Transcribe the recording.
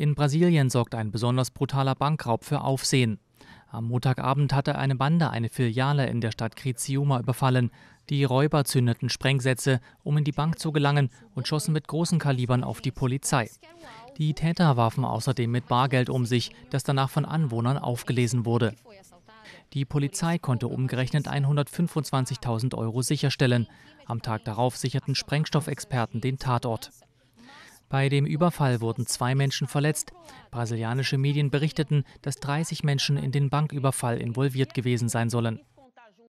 In Brasilien sorgt ein besonders brutaler Bankraub für Aufsehen. Am Montagabend hatte eine Bande eine Filiale in der Stadt Criciúma überfallen. Die Räuber zündeten Sprengsätze, um in die Bank zu gelangen und schossen mit großen Kalibern auf die Polizei. Die Täter warfen außerdem mit Bargeld um sich, das danach von Anwohnern aufgelesen wurde. Die Polizei konnte umgerechnet 125.000 Euro sicherstellen. Am Tag darauf sicherten Sprengstoffexperten den Tatort. Bei dem Überfall wurden zwei Menschen verletzt. Brasilianische Medien berichteten, dass 30 Menschen in den Banküberfall involviert gewesen sein sollen.